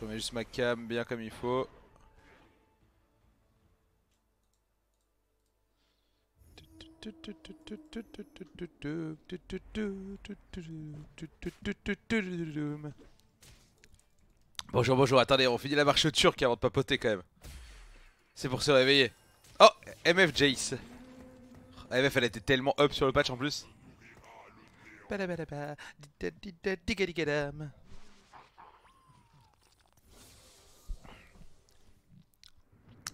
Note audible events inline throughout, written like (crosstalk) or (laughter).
je remets juste ma cam bien comme il faut. Bonjour, bonjour, attendez, on finit la marche turque avant de papoter quand même. C'est pour se réveiller. Oh, MF Jace. MF, elle était tellement up sur le patch en plus.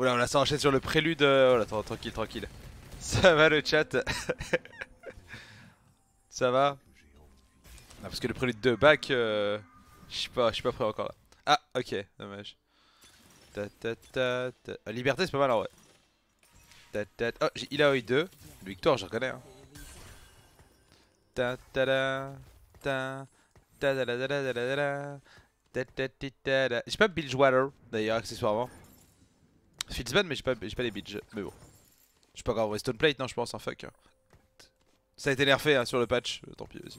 Oula, on a s'enchaîne sur le prélude. Oh tranquille, tranquille. (laughs) Ça va le chat (laughs) Ça va ah, Parce que le prélude de bac, euh, je suis pas, suis pas prêt encore là. Ah, ok, dommage. Ah, liberté, c'est pas mal en vrai. Ta, ta, Oh, j'ai a 2. Le victoire, je reconnais. Hein. Ta, ta, ta, Fitzman, mais j'ai pas, pas les bitches. Mais bon. Je pas grave Stoneplate Plate, non, je pense, un hein, fuck. Ça a été nerfé hein, sur le patch, euh, tant pis, vas-y.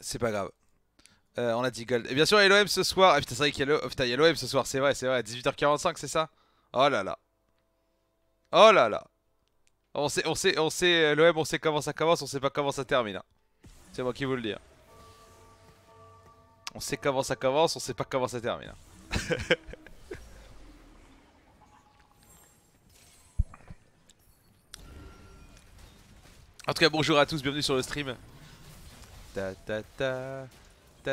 C'est pas grave. Euh, on a dit gold. Et bien sûr, LOM ce soir. Ah putain, c'est vrai qu'il y, a oh LOM ce soir, c'est vrai, c'est vrai. 18h45, c'est ça Oh là là. Oh là là. On sait, on sait, on sait, l'OM, on sait comment ça commence, on sait pas comment ça termine. Hein. C'est moi qui vous le dis. Hein. On sait comment ça commence, on sait pas comment ça termine. (laughs) En tout cas, bonjour à tous, bienvenue sur le stream. Ta ta ta ta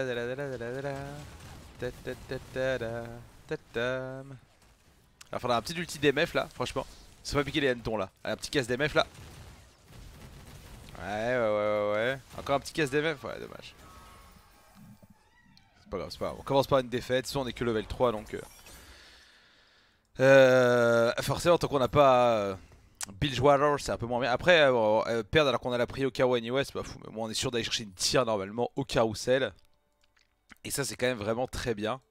un petit ulti DMF là, franchement. C'est pas piquer les hannetons là. Allez, un petit casse DMF là. Ouais, ouais, ouais, ouais. Encore un petit casse DMF Ouais, dommage. C'est pas grave, c'est pas grave. On commence par une défaite. Soit on est que level 3 donc. Euh, euh, forcément, tant qu'on n'a pas. Euh, Bilgewater c'est un peu moins bien. Après, euh, euh, perdre alors qu'on a la pris au KO anyway, c'est pas fou. Mais on est sûr d'aller chercher une tire normalement au carousel. Et ça, c'est quand même vraiment très bien.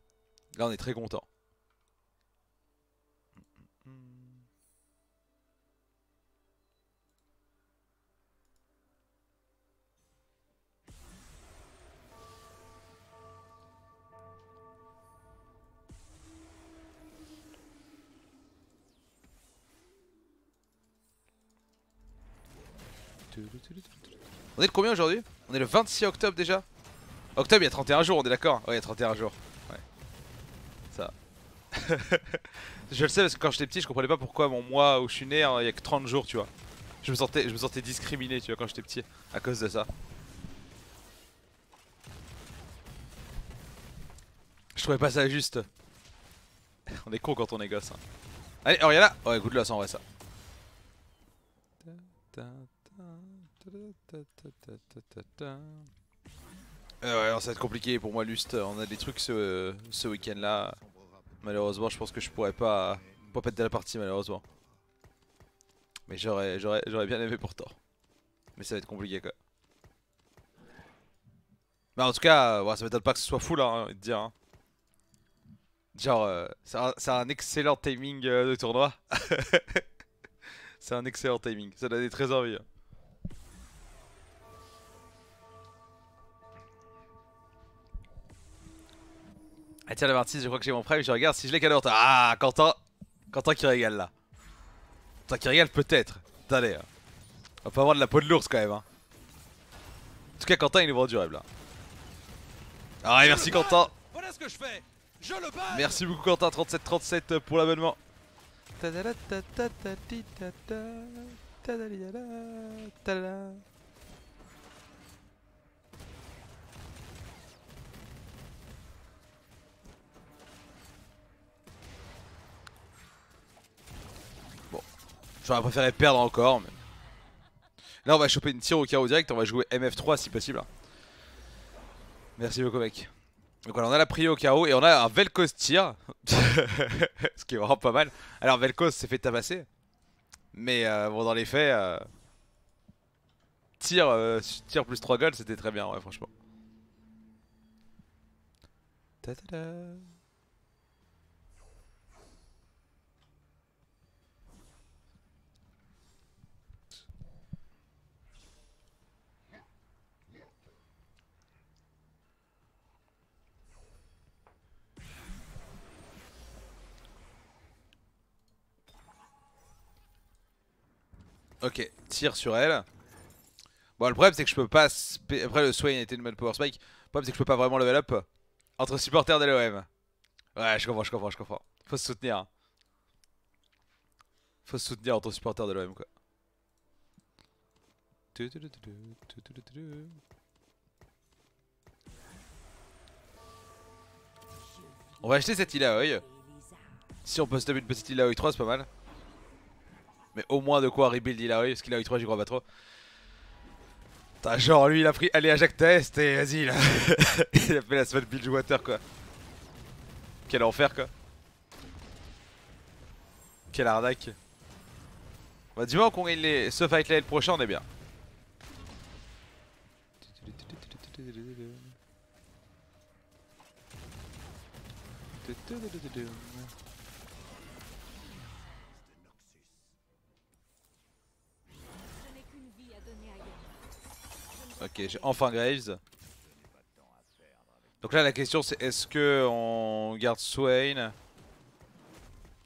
Là, on est très content. est le combien aujourd'hui On est le 26 octobre déjà Octobre il y a 31 jours, on est d'accord Ouais, il y a 31 jours. Ouais. Ça. (laughs) je le sais parce que quand j'étais petit, je comprenais pas pourquoi mon mois où je suis né, hein, il y a que 30 jours, tu vois. Je me sentais, je me sentais discriminé, tu vois, quand j'étais petit, à cause de ça. Je trouvais pas ça juste. on est con quand on est gosse. Hein. Allez, Oriana Ouais, good loss en vrai ça. Ah ça va être compliqué pour moi, Lust. On a des trucs ce, week-end là. Malheureusement, je pense que je pourrais pas, pas péter la partie, malheureusement. Mais j'aurais bien aimé tort. Mais ça va être compliqué quoi. Bah en tout cas, euh, ça m'étonne pas que ce soit full hein, de dire. Hein. Genre, euh, c'est un, excellent timing euh, de tournoi. (laughs) c'est un excellent timing, ça donne des très envie. Hein. Ah tiens la 26, je crois que j'ai mon prime, je regarde si je l'ai qu'à Ah Quentin Quentin qui régale là. Quentin qui régale peut-être. Attendez. Hein. On va pas avoir de la peau de l'ours quand même hein. En tout cas Quentin il est vraiment durable là. Ah merci Quentin Merci beaucoup Quentin 3737 pour l'abonnement. J'aurais préféré perdre encore. Là, on va choper une tir au carreau direct. On va jouer MF3 si possible. Merci beaucoup, mec. Donc voilà, on a la prio au carreau et on a un Velkos tir. (laughs) Ce qui est vraiment pas mal. Alors, Velkos s'est fait tabasser. Mais euh, bon, dans les faits, euh... tir, euh, plus 3 goals, c'était très bien, ouais, franchement. Ok, tire sur elle. Bon, le problème c'est que je peux pas. Après, le a était une bonne power spike. Le problème c'est que je peux pas vraiment level up entre supporters de l'OM. Ouais, je comprends, je comprends, je comprends. Faut se soutenir. Hein. Faut se soutenir entre supporters de l'OM quoi. On va acheter cette île à Si on peut se taper une petite île à 3, c'est pas mal. Mais au moins de quoi rebuild il a eu, parce qu'il a eu 3, j'y crois pas trop. T'as genre lui il a pris, allez à Jacques Test et vas-y là. il a fait la semaine build water quoi. Quel enfer quoi. Quelle arnaque. Bah dis-moi qu'on gagne les... ce fight là et le prochain on est bien. Ok, j'ai enfin Graves. Donc là, la question c'est est-ce que on garde Swain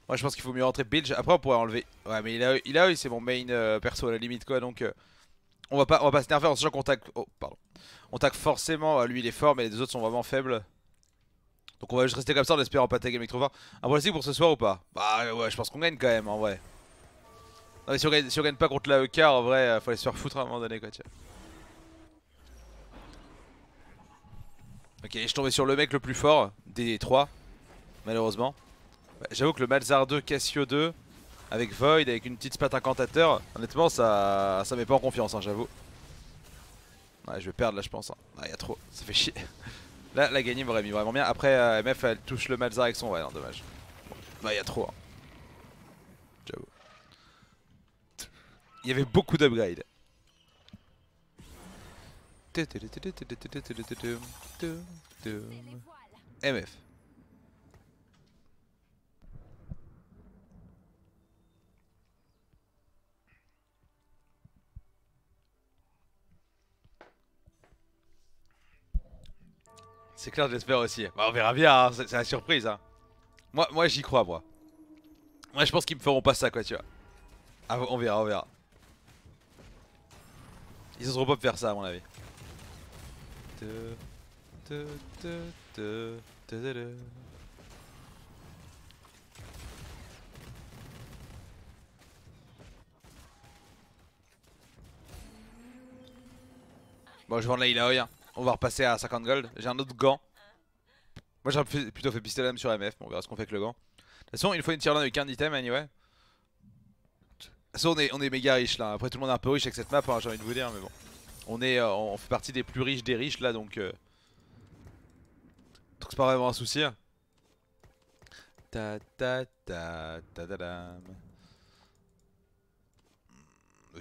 Moi, je pense qu'il faut mieux rentrer Bilge. Après, on pourrait enlever. Ouais, mais il a, il a, c'est mon main euh, perso à la limite quoi. Donc, euh, on va pas, on va pas se en qu'on tac. Oh, pardon. On tac forcément. Euh, lui, il est fort, mais les deux autres sont vraiment faibles. Donc on va juste rester comme ça en espérant pas taguer mec trop fort. Un pour ce soir ou pas Bah ouais, je pense qu'on gagne quand même en vrai. si on gagne, si on gagne pas contre la EK en vrai, faut aller se faire foutre à un moment donné quoi, tiens. Ok, je tombais sur le mec le plus fort des 3 malheureusement. Bah, j'avoue que le Malzar 2, Cassio 2, avec Void, avec une petite spat incantateur, honnêtement ça, ça met pas en confiance, hein, j'avoue. Ouais, je vais perdre là, je pense. il hein. ah, y a trop, ça fait chier. (laughs) Là, la gagner m'aurait mis vraiment bien. Après, euh, MF elle touche le Malzar avec son. Ouais, hein, dommage. Il Bah, y a trop. Hein. J'avoue. Il y avait beaucoup d'upgrades. MF. C'est clair, j'espère aussi. Bah, on verra bien, c'est la surprise. Moi, moi j'y crois, moi. Moi, je pense qu'ils me feront pas ça, quoi, tu vois. on verra, on verra. Ils oseront pas me faire ça, à mon avis. Bon, je vais vendre la hein. On va repasser à 50 gold. J'ai un autre gant. Moi, j'aurais plutôt fait pistolet sur MF. Bon, on verra ce qu'on fait avec le gant. De toute façon, il faut une tirelane avec un item, anyway. De toute on est, méga riche là. Après, tout le monde est un peu riche avec cette map, hein, j'ai envie de vous dire, mais bon. On, est, euh, on fait partie des plus riches des riches là donc... Euh... Donc c'est pas vraiment un souci. Hein. Ta ta ta ta ta da hmm,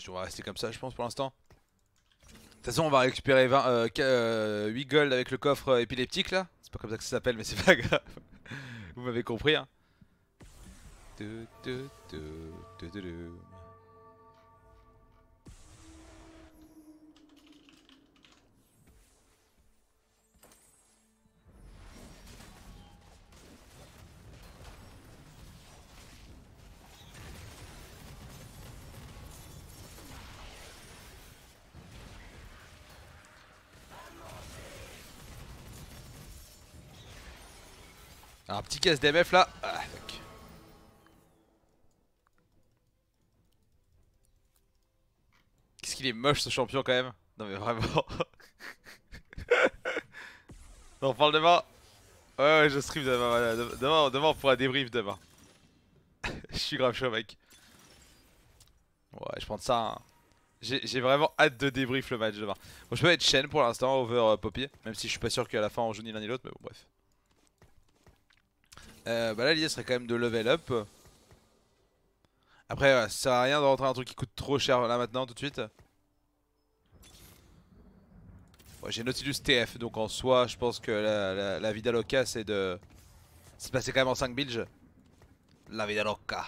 On va rester comme ça je pense pour l'instant. De toute façon on va récupérer 20, euh, 8 euh, gold avec le coffre euh, épileptique là. C'est pas comme ça que ça s'appelle mais c'est pas (laughs) grave. Vous m'avez compris hein. Du, du, du, Un petit casse d'MF là. Ah, Qu'est-ce qu'il est moche ce champion quand même. Non mais vraiment. (laughs) on parle demain. Ouais, ouais, je stream demain. Demain, demain on pourra débrief demain. (laughs) je suis grave chaud, mec. Ouais, je prends ça. Hein. J'ai vraiment hâte de débrief le match demain. Bon, je peux être chaîne pour l'instant, over euh, Poppy. Même si je suis pas sûr qu'à la fin on joue ni l'un ni l'autre, mais bon, bref. Euh, bah là, l'idée serait quand même de level up. Après, euh, ça sert à rien de rentrer un truc qui coûte trop cher là maintenant, tout de suite. Ouais, J'ai Nautilus TF, donc en soi, je pense que la, la, vida loca, c'est de... C'est passé quand même en 5 bilges. La vida loca.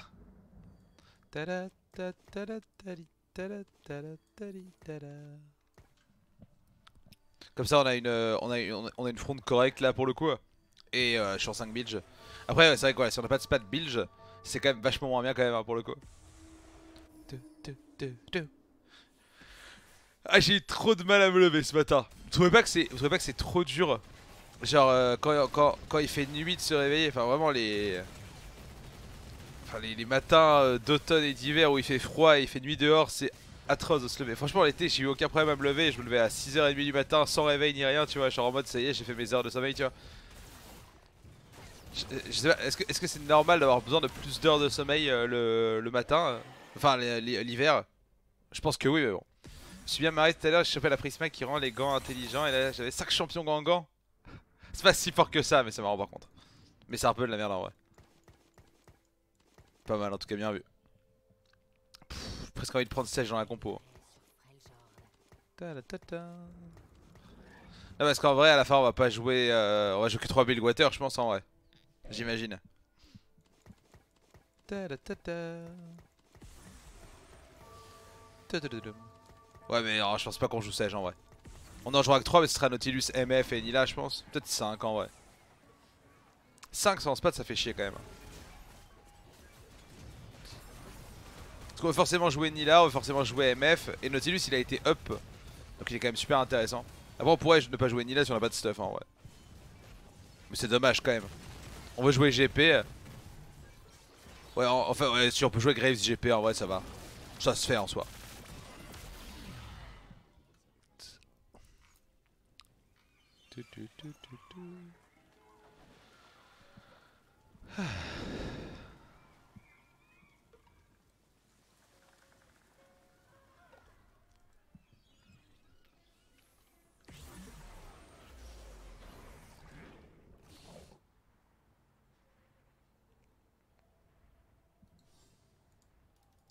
Comme ça, on a une, on euh, a on a une fronte correcte là pour le coup et je euh, suis en 5 bilge. Après, c'est vrai quoi, si on n'a pas de spat bilge, c'est quand même vachement moins bien quand même hein, pour le coup. Ah, j'ai eu trop de mal à me lever ce matin. Vous trouvez pas que c'est, pas que c'est trop dur Genre euh, quand, quand, quand, il fait nuit de se réveiller, enfin vraiment les... les, matins euh, d'automne et d'hiver où il fait froid et il fait nuit dehors, c'est atroce de se lever. Franchement l'été j'ai eu aucun problème à me lever, je me levais à 6h30 du matin sans réveil ni rien, tu vois, genre en mode ça y est j'ai fait mes heures de sommeil, tu vois. Je sais pas, Est-ce que c'est normal d'avoir besoin de plus d'heures de sommeil euh, le, matin euh, Enfin l'hiver Je pense que oui mais bon. Je suis bien marié. tout à l'heure, j'ai chopé la Prisma qui rend les gants intelligents et là j'avais 5 champions gants gants. (laughs) C'est pas si fort que ça mais c'est marrant par contre. Mais c'est un peu de la merde en vrai. Pas mal en tout cas bien vu. presque envie de prendre sèche dans la compo. Non parce qu'en vrai à la fin on va pas jouer, euh, on va jouer que 3 build water je pense en vrai. J'imagine. Ouais mais oh, je pense pas qu'on joue Sage en vrai. On en jouera que 3 mais ce sera Nautilus, MF et Nila je pense. Peut-être 5 en vrai. 5 sans de ça fait chier quand même. Parce qu'on veut forcément jouer Nila, on veut forcément jouer MF et Nautilus il a été up. Donc il est quand même super intéressant. Avant on pourrait ne pas jouer Nila si on a pas de stuff en vrai. Mais c'est dommage quand même. On veut jouer GP. Ouais, enfin, si on peut jouer Graves GP, en vrai, ça va. Ça se fait en soi.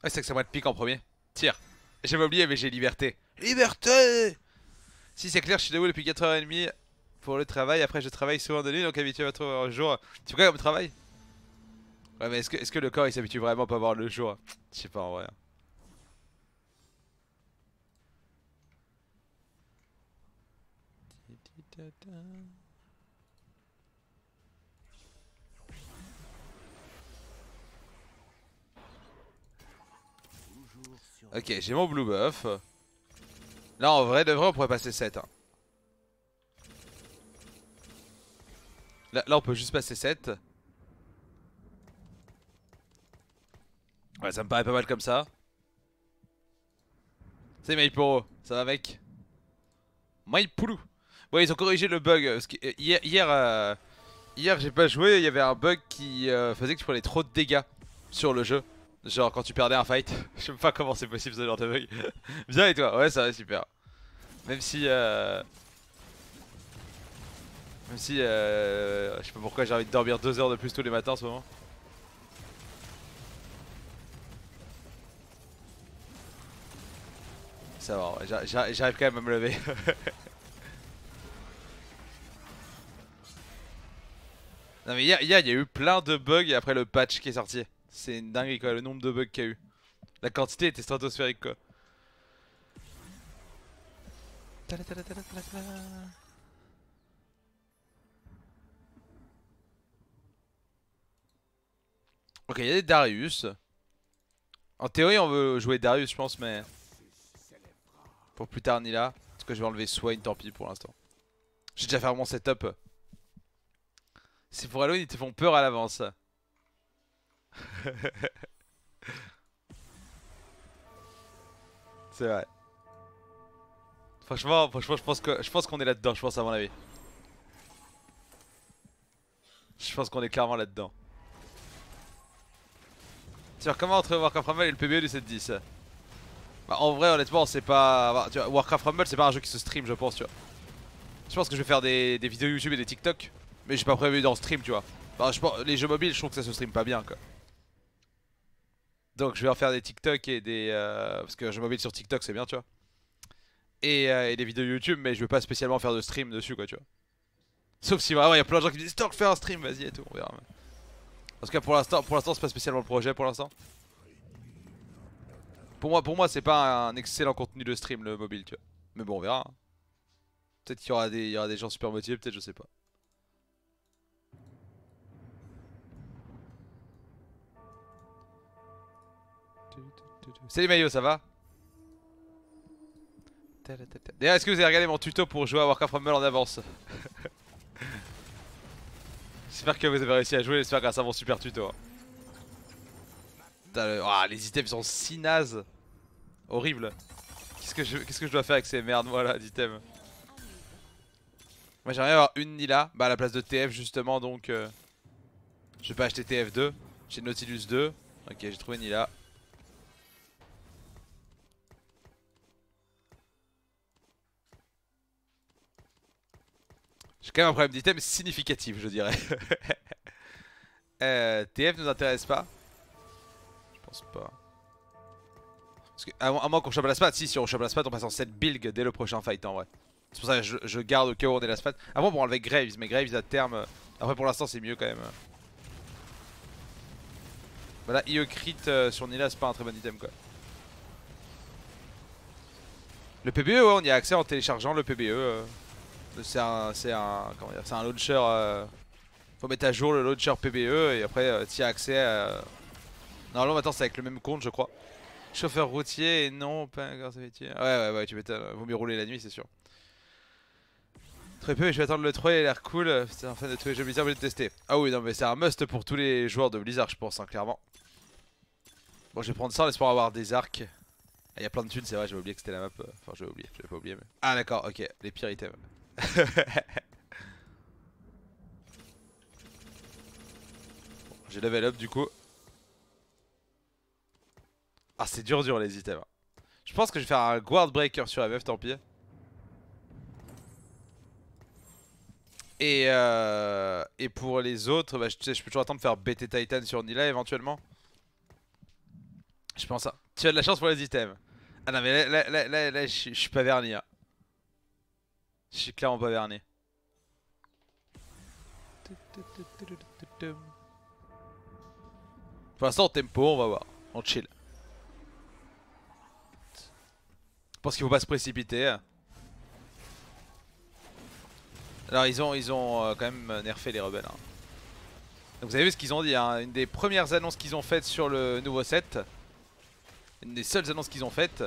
Ouais, ah, c'est que ça moi de pique en premier. Tire. J'avais oublié, mais j'ai liberté. Liberté Si c'est clair, je suis debout depuis 4h30 pour le travail. Après, je travaille souvent de nuit, donc habitué à trouver le jour. Tu vois comme travail Ouais, mais est-ce que, est que, le corps il s'habitue vraiment à pas voir le jour Je sais pas en vrai. Ok, j'ai mon blue buff. Là, en vrai, de vrai, on pourrait passer 7. Hein. Là, on peut juste passer 7. Ouais, ça me paraît pas mal comme ça. C'est Maiporo, ça va mec Maipoulou Ouais, ils ont corrigé le bug. Euh, euh, hier, euh, hier, j'ai pas joué, il y avait un bug qui faisait que tu prenais trop de dégâts sur le jeu. Genre quand tu perdais un fight, (laughs) je sais pas comment c'est possible ce genre de bug. Bien et toi Ouais ça va super. Même si... Euh... Même si... Euh... Je sais pas pourquoi j'ai envie de dormir 2 heures de plus tous les matins en ce moment. Ça va, j'arrive quand même à me lever. (laughs) non mais il y a eu plein de bugs après le patch qui est sorti. C'est une dinguerie quoi, le nombre de bugs qu'il y a eu. La quantité était stratosphérique quoi. Ok, il y a des Darius. En théorie, on veut jouer Darius, je pense, mais. Pour plus tard, ni là. Parce que je vais enlever Swain, tant pis pour l'instant. J'ai déjà fait mon setup. C'est pour Halloween, ils te font peur à l'avance. (laughs) C'est vrai. Franchement, je pense que je pense qu'on est là-dedans, je pense à mon avis. Je pense qu'on est clairement là-dedans. Tu vois comment entre Warcraft Rumble et le PBE du 7-10 bah, en vrai honnêtement c'est pas... Bah, Warcraft Rumble c'est pas un jeu qui se stream je pense tu vois. Je pense que je vais faire des, vidéos YouTube et des TikTok. Mais j'ai pas prévu d'en stream tu vois. Bah, je, les jeux mobiles je trouve que ça se stream pas bien quoi. Donc je vais en faire des TikTok et des... Euh, parce que je mobile sur TikTok, c'est bien, tu vois. Euh, et, des vidéos YouTube, mais je veux pas spécialement faire de stream dessus, quoi, tu vois. Sauf si vraiment il y a plein de gens qui me disent, Stork, fais un stream, vas-y et tout, on verra. En tout cas, pour l'instant, pour l'instant, c'est pas spécialement le projet, pour l'instant. Pour moi, pour moi c'est pas un excellent contenu de stream, le mobile, tu vois. Mais bon, on verra. Hein. Peut-être qu'il y, aura des, y aura des gens super motivés, peut-être, je sais pas. Salut Mayo, ça va D'ailleurs, est-ce que vous avez regardé mon tuto pour jouer à Warcraft Rumble en avance (laughs) J'espère que vous avez réussi à jouer, j'espère grâce à mon super tuto. Hein. Ah, les items sont si nazes. Horrible. Qu'est-ce que, je... dois faire avec ces merdes, voilà, d'items Moi j'aimerais avoir une Nila, bah à la place de TF justement, donc... Euh, je vais pas acheter TF2, j'ai Nautilus 2. Ok, j'ai trouvé Nila. J'ai quand même un problème d'item significatif, je dirais. (laughs) euh, TF nous intéresse pas Je pense pas. Parce que, à, moins qu'on chope la spat, si, si on chope la spat, on passe en 7 build dès le prochain fight en vrai. C'est pour ça que je, garde au cas où on est la spat. Avant, bon, pour enlever Graves, mais Graves à terme. Euh, après, pour l'instant, c'est mieux quand même. Voilà, IE euh, sur Nila, c'est pas un très bon item quoi. Le PBE, hein, on y a accès en téléchargeant le PBE. Euh c'est un, c'est un, comment dire, launcher. Euh, faut mettre à jour le launcher PBE et après euh, tu as accès à. Euh, normalement maintenant c'est avec le même compte je crois. Chauffeur routier et non pas un Ouais ouais ouais tu m'étonnes, vaut mieux rouler la nuit c'est sûr. Très peu je vais attendre le 3, il a l'air cool, c'est un fan de tous les jeux Blizzard, le tester. Ah oui non mais c'est un must pour tous les joueurs de Blizzard je pense hein, clairement. Bon je vais prendre ça en avoir des arcs. Ah, il y a plein de thunes c'est vrai, j'avais oublié que c'était la map. Enfin j'avais oublié, j'avais pas oublié mais... Ah d'accord ok, les pires items. J'ai level up du coup. Ah c'est dur dur les items. Je pense que je vais faire un guard breaker sur la tant pis. Euh, et, pour les autres, bah, je, peux toujours attendre de faire BT Titan sur Nila éventuellement. Je pense à... Tu as de la chance pour les items. Ah non mais là, là, je, suis pas verni. Hein. Chez clair en pas Pour l'instant, tempo, on va voir. On chill. Je pense qu'il faut pas se précipiter. Hein. Alors ils ont, ils ont euh, quand même nerfé les rebelles. Hein. Donc vous avez vu ce qu'ils ont dit, hein. une des premières annonces qu'ils ont faites sur le nouveau set. Une des seules annonces qu'ils ont faites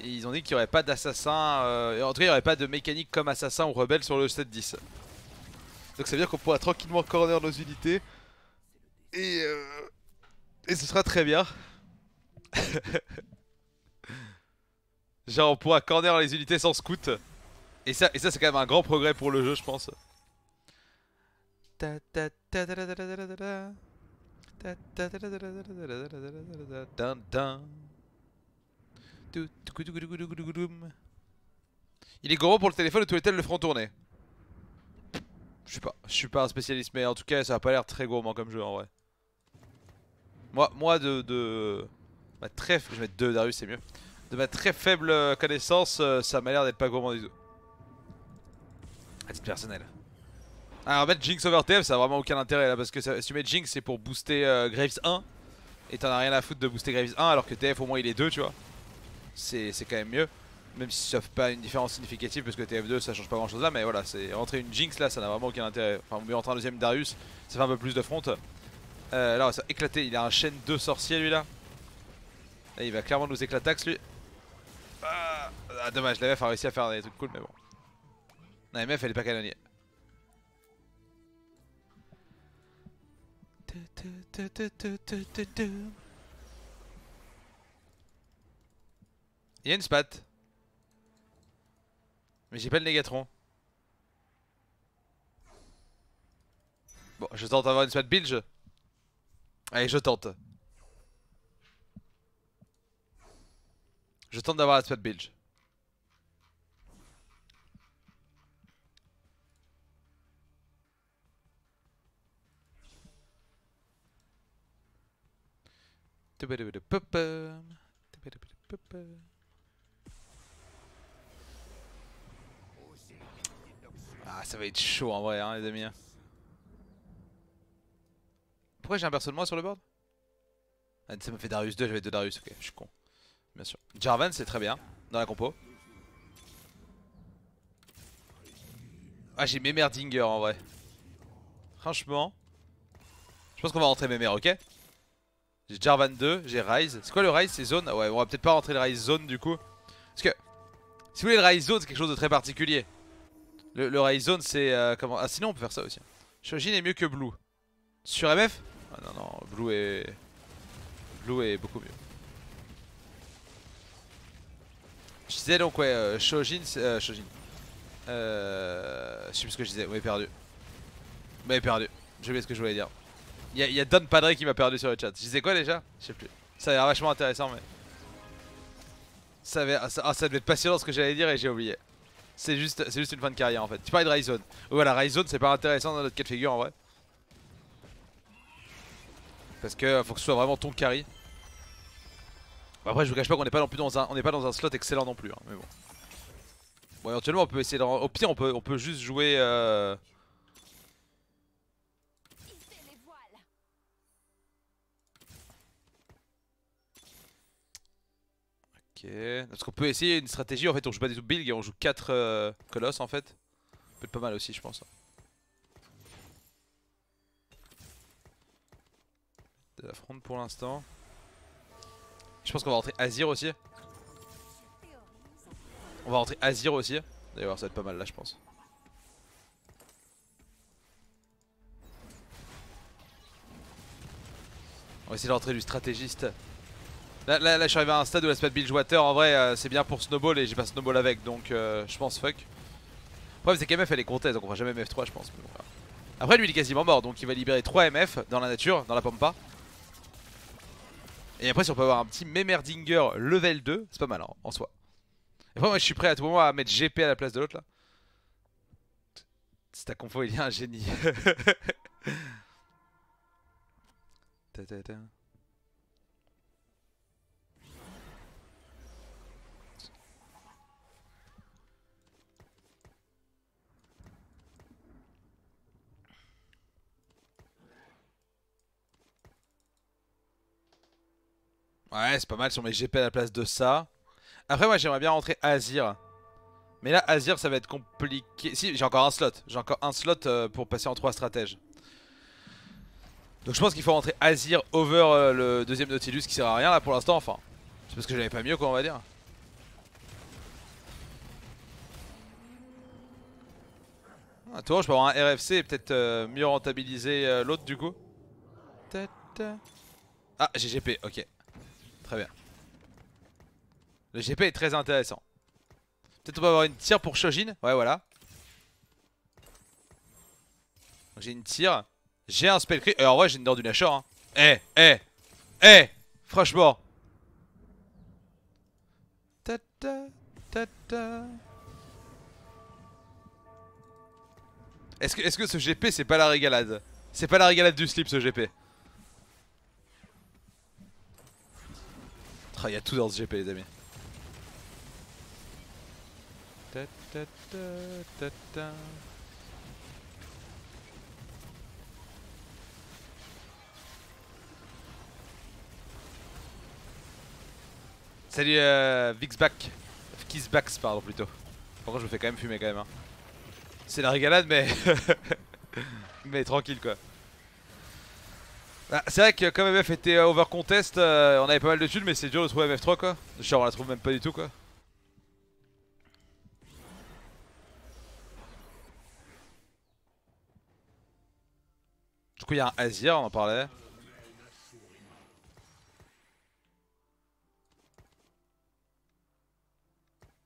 ils ont dit qu'il n'y aurait pas d'assassin, euh, en tout cas il n'y aurait pas de mécanique comme assassin ou rebelle sur le 7-10. Donc ça veut dire qu'on pourra tranquillement corner nos unités. Et, euh, et ce sera très bien. Genre on pourra corner les unités sans scout. Et ça, et ça c'est quand même un grand progrès pour le jeu je pense. Il est gros pour le téléphone et tous les tels le feront tourner. Je suis pas, je suis pas un spécialiste, mais en tout cas, ça a pas l'air très gourmand comme jeu en vrai. Moi, moi de, de ma très, je vais deux c'est mieux. De ma très faible euh, connaissance, euh, ça m'a l'air d'être pas gourmand du tout. À titre personnel. Alors ah, mettre Jinx over TF, ça a vraiment aucun intérêt là, parce que si tu mets Jinx, c'est pour booster euh, Graves 1 et t'en as rien à foutre de booster Graves 1 alors que TF au moins il est 2 tu vois c'est quand même mieux. Même si ça fait pas une différence significative parce que TF2 ça change pas grand chose là, mais voilà, c'est rentrer une Jinx là, ça n'a vraiment aucun intérêt. Enfin, on est rentrer un deuxième Darius, ça fait un peu plus de front. Euh, là, ça va éclater, il a un chaîne de sorcier lui là. et il va clairement nous éclater Axe lui. Ah, ah dommage, la MF a réussi à faire des trucs cool, mais bon. La MF elle est pas canonnier. Il y a une spat. Mais j'ai pas le Négatron. Bon, je tente d'avoir une spat bilge. Allez, je tente. Je tente d'avoir la spat bilge. Ah, ça va être chaud en vrai, hein, les amis. Hein. Pourquoi j'ai un perso de moi sur le board ah, Ça m'a fait Darius 2, j'avais 2 Darius, ok, je suis con. Bien sûr. Jarvan, c'est très bien, dans la compo. Ah, j'ai Dinger en vrai. Franchement, je pense qu'on va rentrer Memer, ok J'ai Jarvan 2, j'ai Rise. C'est quoi le Rise C'est zone ah Ouais, on va peut-être pas rentrer le Rise zone du coup. Parce que, si vous voulez, le Rise zone, c'est quelque chose de très particulier. Le, le zone c'est euh, comment Ah sinon on peut faire ça aussi. Shojin est mieux que Blue. Sur MF Ah non non, Blue est Blue est beaucoup mieux. Je disais donc ouais, euh, Shojin, euh, Shojin. Euh, je sais plus ce que je disais, vous perdu. Vous m'avez perdu, j'ai oublié ce que je voulais dire. Il y, a Don Padre qui m'a perdu sur le chat. Je disais quoi déjà Je sais plus. Ça a l'air vachement intéressant mais... Ça, ah, ah, ça devait être passionnant ce que j'allais dire et j'ai oublié c'est juste, une fin de carrière en fait. Tu parlais de Ouais Voilà, Ryzen c'est pas intéressant dans notre cas de figure en vrai. Parce que faut que ce soit vraiment ton carry. Après je vous cache pas qu'on n'est pas non plus dans un on est pas dans un slot excellent non plus hein, mais bon. Bon éventuellement on peut essayer de... Au pire on peut on peut juste jouer euh... Parce qu'on peut essayer une stratégie, en fait on joue pas du tout et on joue 4 euh, colosses en fait. Ça peut être pas mal aussi je pense. De la fronde pour l'instant. Je pense qu'on va rentrer Azir aussi. On va rentrer Azir aussi. D'ailleurs ça va être pas mal là je pense. On va essayer de rentrer du stratégiste. Là, je suis arrivé à un stade où l'aspect de Bilgewater en vrai euh, c'est bien pour snowball et j'ai pas snowball avec donc euh, je pense fuck. Le problème c'est qu'MF elle est comtesse donc on fera jamais MF3 je pense. Après lui il est quasiment mort donc il va libérer 3 MF dans la nature, dans la pampa. Et après si on peut avoir un petit Memerdinger level 2, c'est pas mal hein, en soi. Et après moi je suis prêt à tout moment à mettre GP à la place de l'autre là. C'est ta confo il y a un génie. (laughs) Ouais, c'est pas mal si on met GP à la place de ça. Après, moi, j'aimerais bien rentrer Azir. Mais là, Azir, ça va être compliqué. Si, j'ai encore un slot. J'ai encore un slot euh, pour passer en trois stratèges. Donc je pense qu'il faut rentrer Azir over euh, le deuxième Nautilus qui sert à rien là pour l'instant. Enfin, c'est parce que j'avais pas mieux quoi, on va dire. Ah, tour je peux avoir un RFC et peut-être euh, mieux rentabiliser l'autre du coup. Ah, GGP, ok. Très bien. Le GP est très intéressant. Peut-être on va avoir une tire pour Shojin. Ouais, voilà. J'ai une tire. J'ai un spell Alors ouais j'ai une dent du Nashor. Hein. Eh, eh, eh, franchement. Est-ce que, est -ce que ce GP c'est pas la régalade C'est pas la régalade du slip ce GP Ah, il y a tout dans ce GP les amis. Salut euh, Vixback, pardon plutôt. Par contre je me fais quand même fumer quand même. Hein. C'est la régalade mais (laughs) mais tranquille quoi. Ah, c'est vrai que comme MF était euh, over contest, euh, on avait pas mal de tuiles, mais c'est dur de trouver MF3 quoi. Genre on la trouve même pas du tout quoi. Du coup il y a un Azir, on en parlait.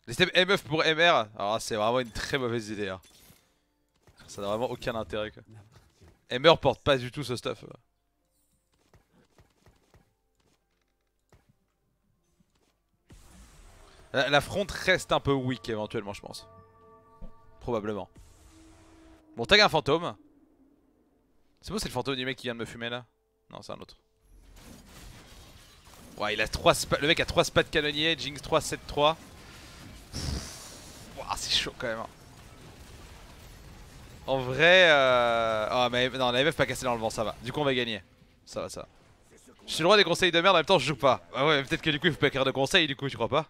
Les MF pour MR, alors c'est vraiment une très mauvaise idée. Hein. Ça n'a vraiment aucun intérêt quoi. MR porte pas du tout ce stuff. Euh. La fronte reste un peu weak éventuellement je pense Probablement Bon tag un fantôme C'est bon c'est le fantôme du mec qui vient de me fumer là Non c'est un autre il a Le mec a 3 spas de Jinx 3, 7, 3 c'est chaud quand même hein. En vrai euh... Oh mais non la MF pas cassé dans le vent ça va Du coup on va gagner Ça va ça je suis le roi des conseils de merde en même temps je joue pas Ah ouais peut-être que du coup il faut pas faire de conseils du coup tu crois pas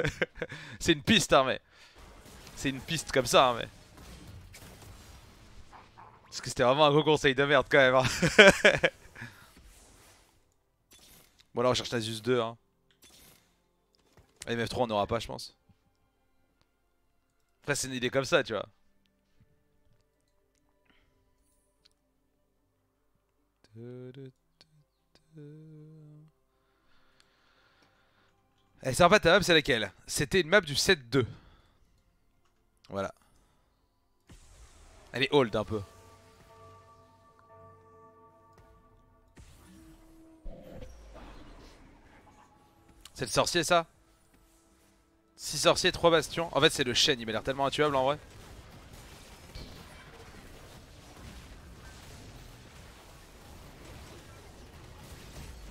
(laughs) C'est une piste, hein, mais. C'est une piste comme ça, hein, mais. Parce que c'était vraiment un gros conseil de merde quand même. Hein. (laughs) bon, là on cherche Nasus 2. Hein. MF3 on n'aura pas, je pense. Après, c'est une idée comme ça, tu vois. Et c'est en fait, map, c'est laquelle C'était une map du 7-2. Voilà. Elle est hold un peu. C'est le sorcier ça 6 sorciers, 3 bastions. En fait, c'est le chêne, il m'a l'air tellement intuable en vrai.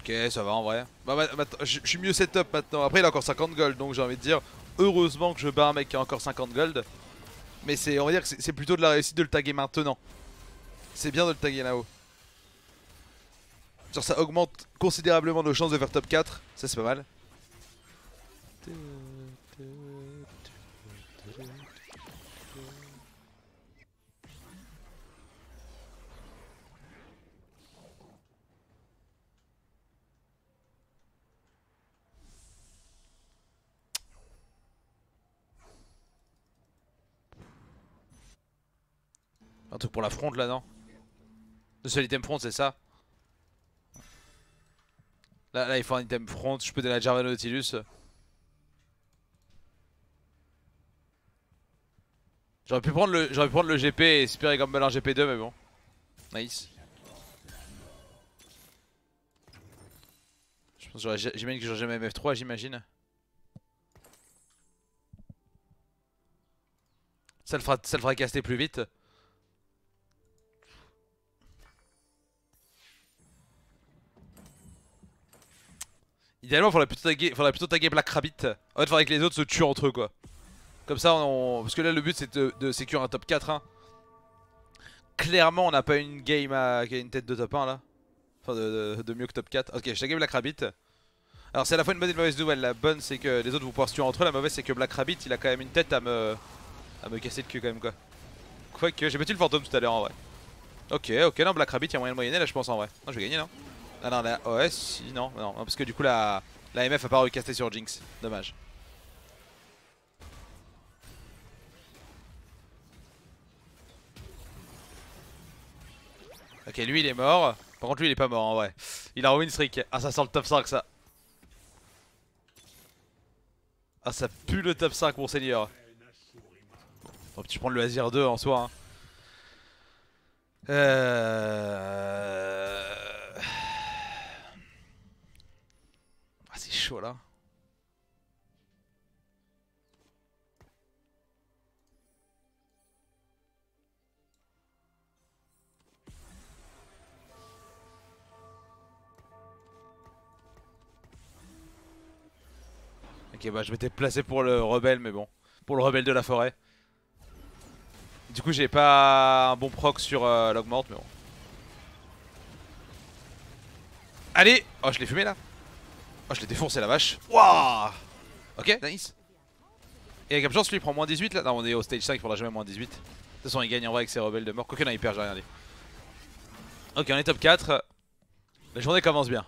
Ok, ça va en vrai. Bah, bah, bah je suis mieux setup maintenant. Après, il a encore 50 gold, donc j'ai envie de dire, heureusement que je bats un mec qui a encore 50 gold. Mais c'est, on va dire que c'est plutôt de la réussite de le taguer maintenant. C'est bien de le taguer là-haut. Genre ça augmente considérablement nos chances de faire top 4. Ça c'est pas mal. pour la fronde là, non Le seul item front, c'est ça là, il faut un item front. Je peux donner la Jarvan Nautilus. J'aurais pu, prendre le, prendre le GP et espérer Gamble un GP2, mais bon. Nice. j'imagine que j'aurais jamais MF3, j'imagine. Ça le ça le fera caster plus vite. Idéalement, faudrait plutôt taguer, faudrait plutôt taguer Black Rabbit. En fait, faudrait que les autres se tuent entre eux, quoi. Comme ça, on... Parce que là, le but, c'est de, sécurer un top 4, hein. Clairement, on n'a pas une game à... qui a une tête de top 1, là. Enfin, de, mieux que top 4. Ok, je tague Black Rabbit. Alors, c'est à la fois une bonne et une mauvaise nouvelle. La bonne, c'est que les autres vont pouvoir se tuer entre eux. La mauvaise, c'est que Black Rabbit, il a quand même une tête à me... À me casser le cul, quand même, quoi. Quoique, j'ai battu le fantôme tout à l'heure, en vrai. Ok, ok, non, Black Rabbit, il y a moyen de moyenner, là, je pense, en vrai. Non, je vais gagner, non ah non, la... OS non, non, parce que du coup la, la MF a pas recasté sur Jinx, dommage. Ok, lui il est mort. Par contre, lui il est pas mort en vrai. Il a win streak. Ah, ça sent le top 5 ça. Ah, ça pue le top 5, mon seigneur. Bon, tu prends le Azir 2 en soi. Hein. Euh. c'est chaud là. Ok bah je m'étais placé pour le rebelle mais bon Pour le rebelle de la forêt Du coup j'ai pas un bon proc sur euh, l'augmente mais bon Allez Oh je l'ai fumé là Oh, je l'ai défoncé la vache. Wouah Ok, nice. Et avec chance, lui il prend moins 18 là. Non, on est au stage 5, il faudra jamais moins 18. De toute façon, il gagne en vrai avec ses rebelles de mort. Quoique, non, il perd, j'ai rien dit. Ok, on est top 4. La journée commence bien.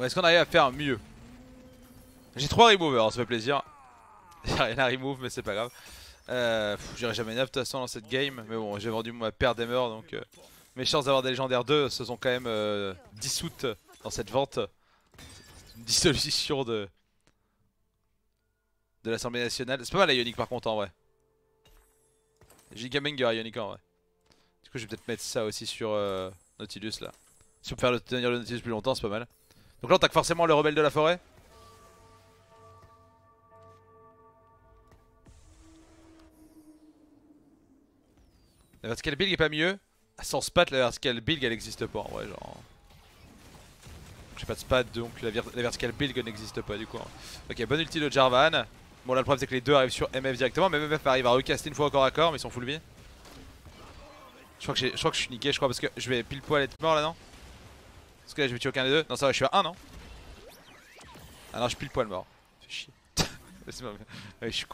Est-ce qu'on arrive à faire mieux J'ai 3 removers, hein, ça fait plaisir. Y'a (laughs) rien à remove, mais c'est pas grave. Euh, J'irai jamais 9 de toute façon dans cette game. Mais bon, j'ai vendu ma paire morts donc euh, mes chances d'avoir des légendaires 2 se sont quand même euh, dissoutes dans cette vente. Une dissolution de, de l'Assemblée nationale. C'est pas mal la Ionic par contre en vrai. Gigamanger à ouais. Du coup, je vais peut-être mettre ça aussi sur euh, Nautilus là. Si on peut faire tenir le Nautilus plus longtemps, c'est pas mal. Donc là, on tac forcément le rebelle de la forêt. La vertical build est pas mieux. Ah, sans spat, la vertical build elle existe pas en vrai. Genre. J'ai pas de spat donc la, verticale vertical build n'existe pas du coup. Hein. Ok, bonne ulti de Jarvan. Bon là le problème c'est que les deux arrivent sur MF directement mais MF arrive à recaster une fois au corps à corps mais ils sont full vie Je crois que, je, crois que je suis niqué je crois parce que je vais pile poil être mort là non Parce que là je vais tuer aucun des deux Non ça va je suis à 1 non Ah non je suis pile poil mort Fais chier (laughs) Je suis